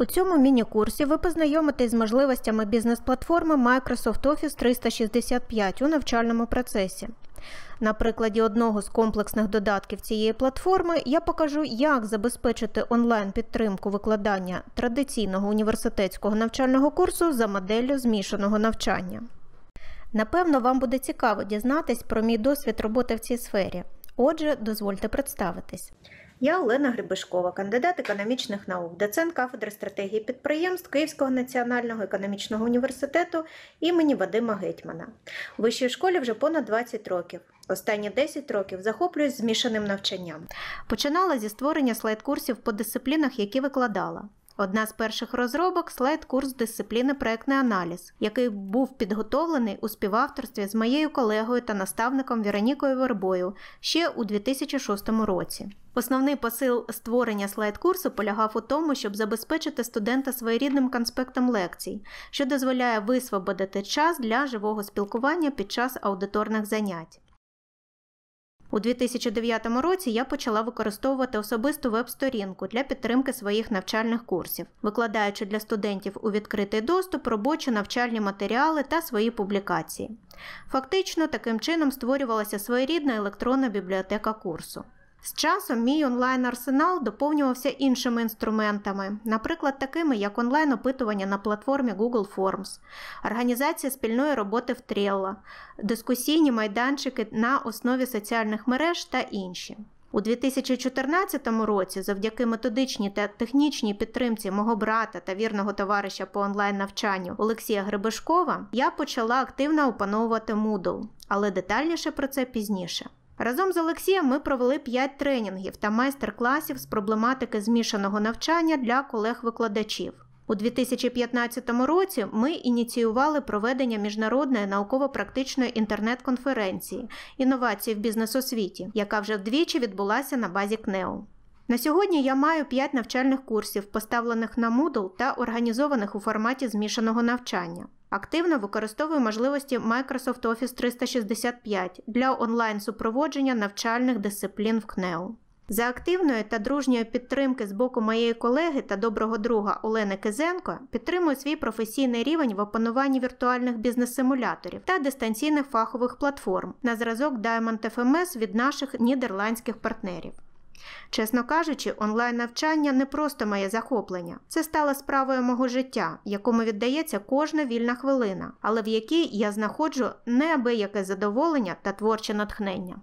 У цьому міні-курсі ви познайомитесь з можливостями бізнес-платформи Microsoft Office 365 у навчальному процесі. На прикладі одного з комплексних додатків цієї платформи я покажу, як забезпечити онлайн підтримку викладання традиційного університетського навчального курсу за моделлю змішаного навчання. Напевно, вам буде цікаво дізнатись про мій досвід роботи в цій сфері. Отже, дозвольте представитись. Я Олена Грибишкова, кандидат економічних наук, доцент кафедри стратегії підприємств Київського національного економічного університету імені Вадима Гетьмана. У вищій школі вже понад 20 років. Останні 10 років захоплююсь змішаним навчанням. Починала зі створення слайд-курсів по дисциплінах, які викладала. Одна з перших розробок слайд-курс дисципліни проектний аналіз, який був підготовлений у співавторстві з моєю колегою та наставником Веронікою Вербою ще у 2006 році. Основний посил створення слайд-курсу полягав у тому, щоб забезпечити студента своєрідним конспектом лекцій, що дозволяє висвободити час для живого спілкування під час аудиторних занять. У 2009 році я почала використовувати особисту веб-сторінку для підтримки своїх навчальних курсів, викладаючи для студентів у відкритий доступ робочі навчальні матеріали та свої публікації. Фактично, таким чином створювалася своєрідна електронна бібліотека курсу. З часом мій онлайн-арсенал доповнювався іншими інструментами, наприклад, такими як онлайн-опитування на платформі Google Forms, організація спільної роботи в Trello, дискусійні майданчики на основі соціальних мереж та інші. У 2014 році, завдяки методичній та технічній підтримці мого брата та вірного товариша по онлайн-навчанню Олексія Гребешкова, я почала активно опановувати Moodle, але детальніше про це пізніше. Разом з Олексієм ми провели 5 тренінгів та майстер-класів з проблематики змішаного навчання для колег-викладачів. У 2015 році ми ініціювали проведення міжнародної науково-практичної інтернет-конференції інновації в бізнес-освіті, яка вже вдвічі відбулася на базі КНЕУ. На сьогодні я маю 5 навчальних курсів, поставлених на Moodle та організованих у форматі змішаного навчання. Активно використовую можливості Microsoft Office 365 для онлайн-супроводження навчальних дисциплін в КНЕУ. За активної та дружньої підтримки з боку моєї колеги та доброго друга Олени Кизенко підтримую свій професійний рівень в опануванні віртуальних бізнес-симуляторів та дистанційних фахових платформ на зразок Diamond FMS від наших нідерландських партнерів. Чесно кажучи, онлайн-навчання не просто моє захоплення. Це стало справою мого життя, якому віддається кожна вільна хвилина, але в якій я знаходжу неабияке задоволення та творче натхнення.